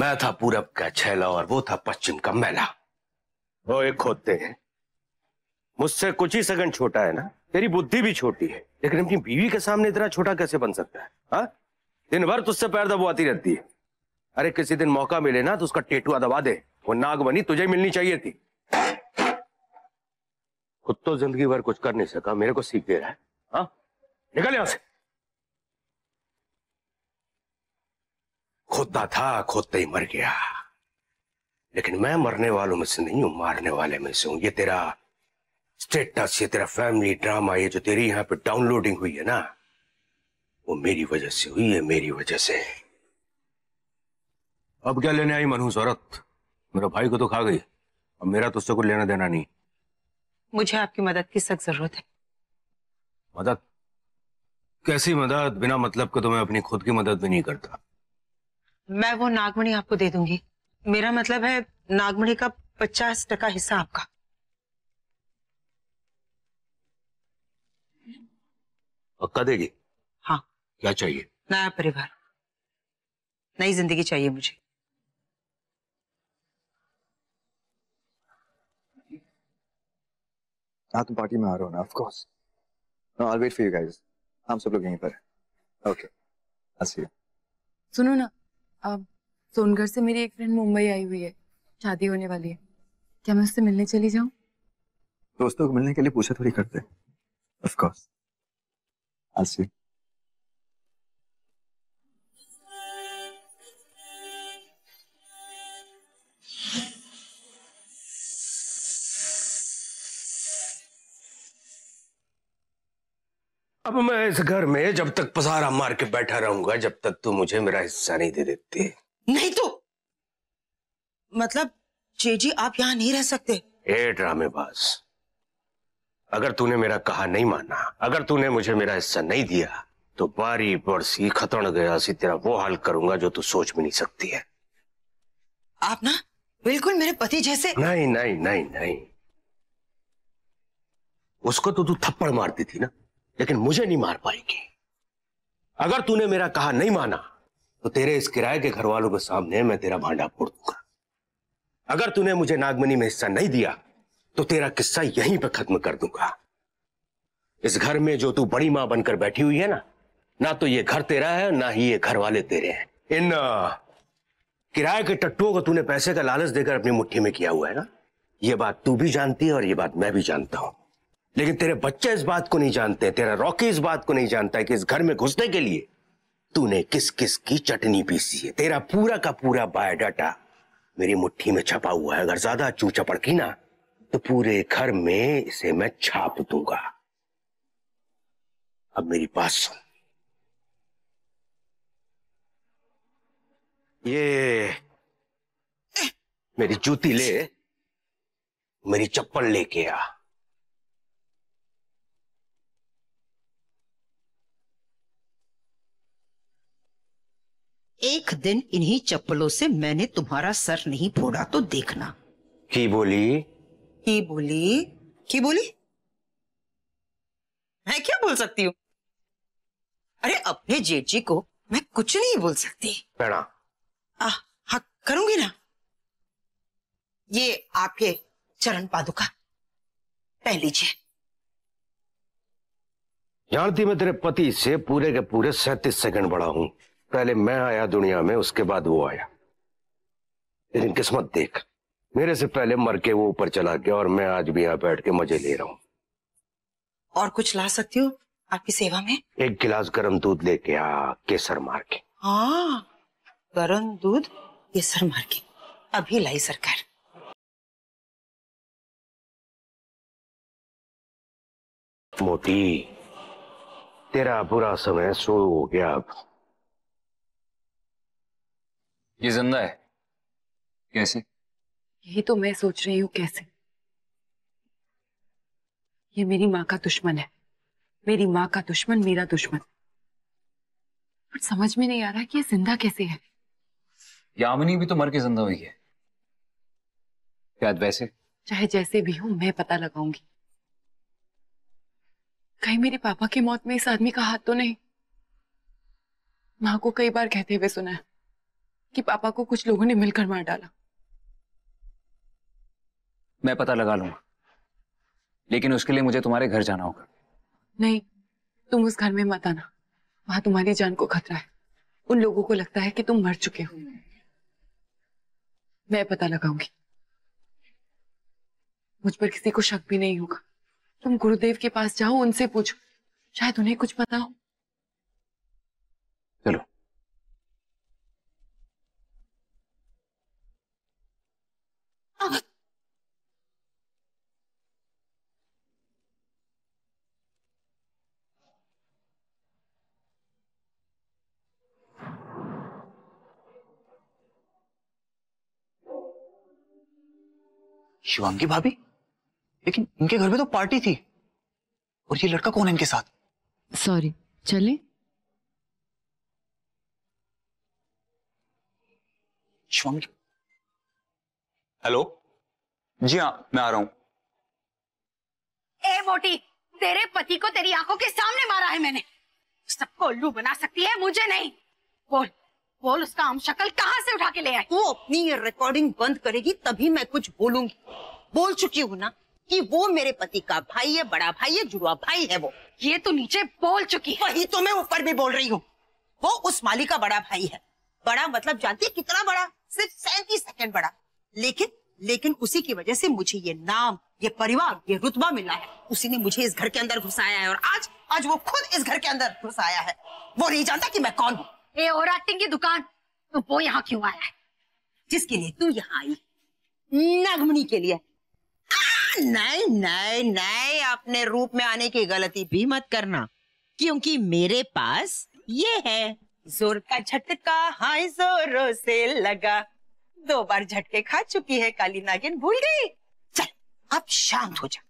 मैं था पूरब का छैला और वो था पश्चिम का मैला वो एक खोदते हैं मुझसे कुछ ही सगन छोटा है ना तेरी बुद्धि भी छोटी है लेकिन अपनी बीवी के सामने इतना छोटा कैसे बन सकता है हा? दिन भर तुझसे पैर दबवाती रहती है अरे किसी दिन मौका मिले ना तो उसका टेटुआ दबा दे वो नाग बनी तुझे मिलनी चाहिए थी खुद तो जिंदगी भर कुछ कर नहीं सका मेरे को सीख दे रहा है हा? निकल यहां से खोदता था खोदते ही मर गया लेकिन मैं मरने वालों में से नहीं हूं मारने वाले में से हूं ये तेरा स्टेटस ये तेरा फैमिली ड्रामा ये जो तेरी यहां पे डाउनलोडिंग हुई है ना वो मेरी वजह से हुई है मेरी वजह से अब क्या लेने आई मनु सौरत मेरा भाई को तो खा गई अब मेरा तो उससे कुछ लेना देना नहीं मुझे आपकी मदद की सख्त जरूरत है मदद कैसी मदद बिना मतलब के तो मैं अपनी खुद की मदद भी नहीं करता मैं वो नागमणी आपको दे दूंगी मेरा मतलब है नागमणी का पचास टका हिस्सा आपका पक्का देगी हाँ क्या चाहिए नया परिवार नई जिंदगी चाहिए मुझे हाँ तुम पार्टी में आ रहे हो ना of course no I will wait for you guys हम सब लोग यहीं पर ओके okay. सुनो ना अब सोनगढ़ तो से मेरी एक फ्रेंड मुंबई आई हुई है शादी होने वाली है क्या मैं उससे मिलने चली जाऊं दोस्तों को मिलने के लिए पूछा थोड़ी करते ऑफ कोर्स आई सी अब मैं इस घर में जब तक पसारा मार के बैठा रहूंगा जब तक तू मुझे मेरा हिस्सा नहीं दे देती नहीं तो मतलब जेजी आप यहाँ नहीं रह सकते ए ड्रामेबाज अगर तूने मेरा कहा नहीं माना अगर तूने मुझे मेरा हिस्सा नहीं दिया तो बारी बरसी खतरण गया सी तेरा वो हाल करूंगा जो तू सोच भी नहीं सकती है आप ना बिल्कुल मेरे पति जैसे नहीं नहीं नहीं नहीं उसको तो तू थप्पड़ मारती थी ना लेकिन मुझे नहीं मार पाएगी अगर तूने मेरा कहा नहीं माना तो तेरे इस किराए के घर वालों के सामने मैं तेरा भांडा फोड़ दूंगा अगर तूने मुझे नागमनी में हिस्सा नहीं दिया तो तेरा किस्सा यहीं पर खत्म कर दूंगा इस घर में जो तू बड़ी मां बनकर बैठी हुई है ना ना तो ये घर तेरा है ना ही ये घर वाले तेरे हैं इन किराए के टट्टुओं को तूने पैसे का लालच देकर अपनी मुट्ठी में किया हुआ है ना ये बात तू भी जानती है और ये बात मैं भी जानता हूं लेकिन तेरे बच्चे इस बात को नहीं जानते तेरा रॉकी इस बात को नहीं जानता कि इस घर में घुसने के लिए तूने किस किस की चटनी पीसी है तेरा पूरा का पूरा बायोडाटा मेरी मुट्ठी में छपा हुआ है अगर ज्यादा चूचा पड़की ना तो पूरे घर में इसे मैं छाप दूंगा अब मेरी बात सुन ये मेरी जूती ले मेरी चप्पल लेके आ एक दिन इन्हीं चप्पलों से मैंने तुम्हारा सर नहीं फोड़ा तो देखना की बोली की बोली की बोली मैं क्या बोल सकती हूँ अरे अपने जेठ जी को मैं कुछ नहीं बोल सकती प्रणाम हाँ करूंगी ना ये आपके चरण पादुका पहन लीजिए जानती मैं तेरे पति से पूरे के पूरे सैतीस सेकंड बड़ा हूं पहले मैं आया दुनिया में उसके बाद वो आया लेकिन किस्मत देख मेरे से पहले मर के वो ऊपर चला गया और मैं आज भी यहाँ बैठ के मजे ले रहा हूँ और कुछ ला सकती हो आपकी सेवा में एक गिलास गर्म दूध लेके आ केसर मार के हाँ गर्म दूध केसर मार के अभी लाई सरकार मोती तेरा बुरा समय शुरू हो गया अब ये जिंदा है कैसे यही तो मैं सोच रही हूँ कैसे ये मेरी माँ का दुश्मन है मेरी माँ का दुश्मन मेरा दुश्मन पर समझ में नहीं आ रहा कि ये जिंदा कैसे है यामिनी भी तो मर के जिंदा हुई है शायद वैसे चाहे जैसे भी हूं मैं पता लगाऊंगी कहीं मेरे पापा की मौत में इस आदमी का हाथ तो नहीं माँ को कई बार कहते हुए सुना है कि पापा को कुछ लोगों ने मिलकर मार डाला मैं पता लगा लूंगा लेकिन उसके लिए मुझे तुम्हारे घर जाना होगा नहीं तुम उस घर में मत आना वहां तुम्हारी जान को खतरा है उन लोगों को लगता है कि तुम मर चुके हो मैं पता लगाऊंगी मुझ पर किसी को शक भी नहीं होगा तुम गुरुदेव के पास जाओ उनसे पूछो शायद उन्हें कुछ पता हो शिवांगी भाभी लेकिन इनके घर में तो पार्टी थी और ये लड़का कौन है इनके साथ सॉरी चले शिवांगी हेलो जी हाँ मैं आ रहा हूं ए मोटी तेरे पति को तेरी आंखों के सामने मारा है मैंने सबको उल्लू बना सकती है मुझे नहीं बोल बोल उसका आम शक्ल कहाँ से उठा के ले आए वो अपनी ये रिकॉर्डिंग बंद करेगी तभी मैं कुछ बोलूंगी बोल चुकी हूँ ना कि वो मेरे पति का भाई है बड़ा भाई है जुड़वा भाई है वो ये तो नीचे बोल चुकी है वही तो मैं ऊपर भी बोल रही हूँ वो उस माली का बड़ा भाई है बड़ा मतलब जानती है कितना बड़ा सिर्फ सैंतीस सेकंड बड़ा लेकिन लेकिन उसी की वजह से मुझे ये नाम ये परिवार ये रुतबा मिला है उसी ने मुझे इस घर के अंदर घुसाया है और आज आज वो खुद इस घर के अंदर घुसाया है वो नहीं जानता कि मैं कौन हूँ ए और एक्टिंग की दुकान तो वो यहाँ क्यों आया है जिसके लिए तू यहाँ आई नगमनी के लिए नहीं नहीं नहीं अपने रूप में आने की गलती भी मत करना क्योंकि मेरे पास ये है जोर का झटका हाय जोरों से लगा दो बार झटके खा चुकी है काली नागिन भूल गई चल अब शांत हो जा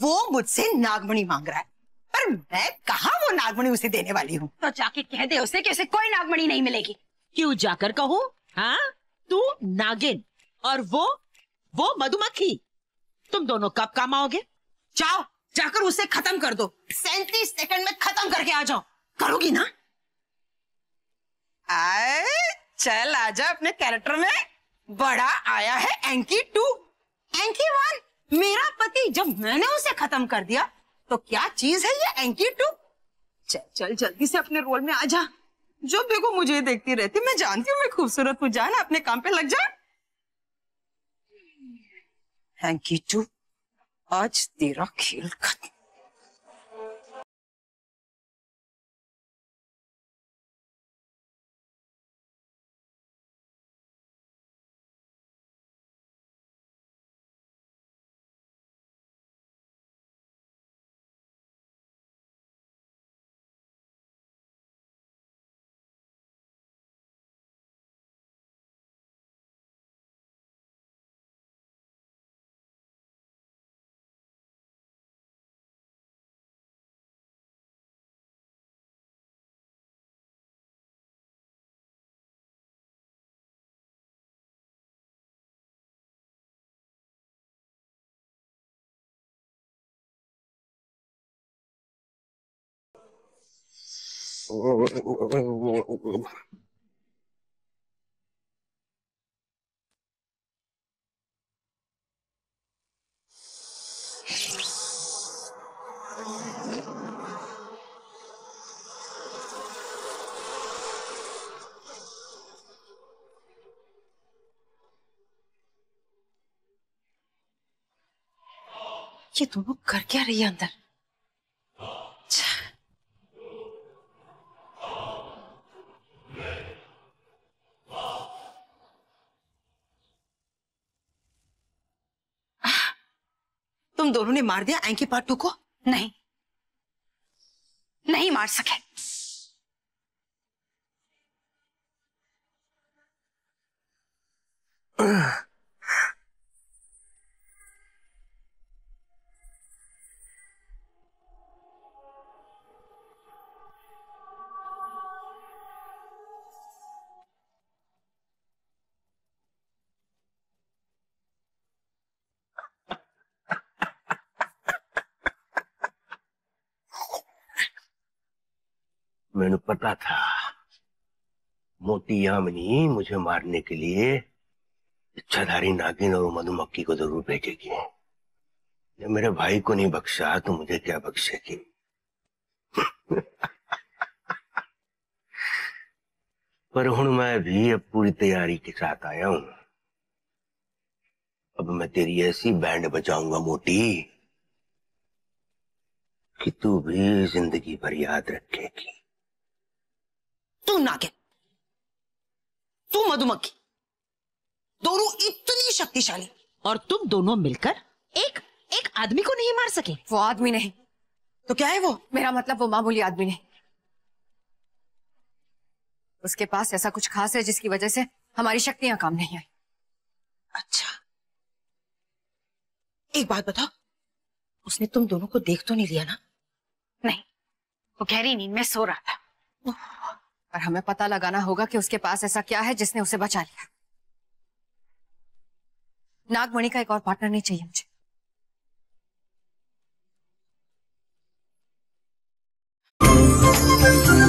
वो मुझसे नागमणी मांग रहा है पर मैं कहा वो नागमणी उसे देने वाली हूँ तो जाके कह दे उसे कि उसे कोई नागमणी नहीं मिलेगी क्यों जाकर कहू हाँ तू नागिन और वो वो मधुमक्खी तुम दोनों कब काम आओगे जाओ जाकर उसे खत्म कर दो सैतीस सेकंड में खत्म करके आ जाओ करोगी ना आए चल आजा अपने कैरेक्टर में बड़ा आया है एंकी टू एंकी वन मेरा पति जब मैंने उसे खत्म कर दिया तो क्या चीज है ये एंकी टू चल चल जल्दी से अपने रोल में आ जा जो देखो मुझे देखती रहती मैं जानती हूँ मैं खूबसूरत हूँ जाना अपने काम पे लग जा एंकी टू आज तेरा खेल खत्म ये दोनों कर क्या रही है अंदर तुम दोनों ने मार दिया एंकी पार्टू को नहीं नहीं मार सके Ugh. મેને પતા થા મોટી આમની મુજે મારને કે લિયે ઇચ્છા ધરી નાગીન ઓર મદુમકકી કો જરૂર લેકે કી હે જે મેરે ભાઈ કો નહીં બક્ષયા તુ મુજે ક્યા બક્ષેગી પર હુણ મે ભી અપુરી તૈયારી કે સાથ આયા હું અબ મે તરી એસી બહેન બચاؤંગા મોટી કી તુ ભી જિંદગી પર યાદ રખકે કી तू नागिन तू मधुमक्खी दोनों इतनी शक्तिशाली और तुम दोनों मिलकर एक एक आदमी को नहीं मार सके वो आदमी नहीं तो क्या है वो मेरा मतलब वो मामूली आदमी नहीं उसके पास ऐसा कुछ खास है जिसकी वजह से हमारी शक्तियां काम नहीं आई अच्छा एक बात बताओ उसने तुम दोनों को देख तो नहीं लिया ना नहीं वो गहरी नींद में सो रहा था और हमें पता लगाना होगा कि उसके पास ऐसा क्या है जिसने उसे बचा लिया नागमणि का एक और पार्टनर नहीं चाहिए मुझे Thank you.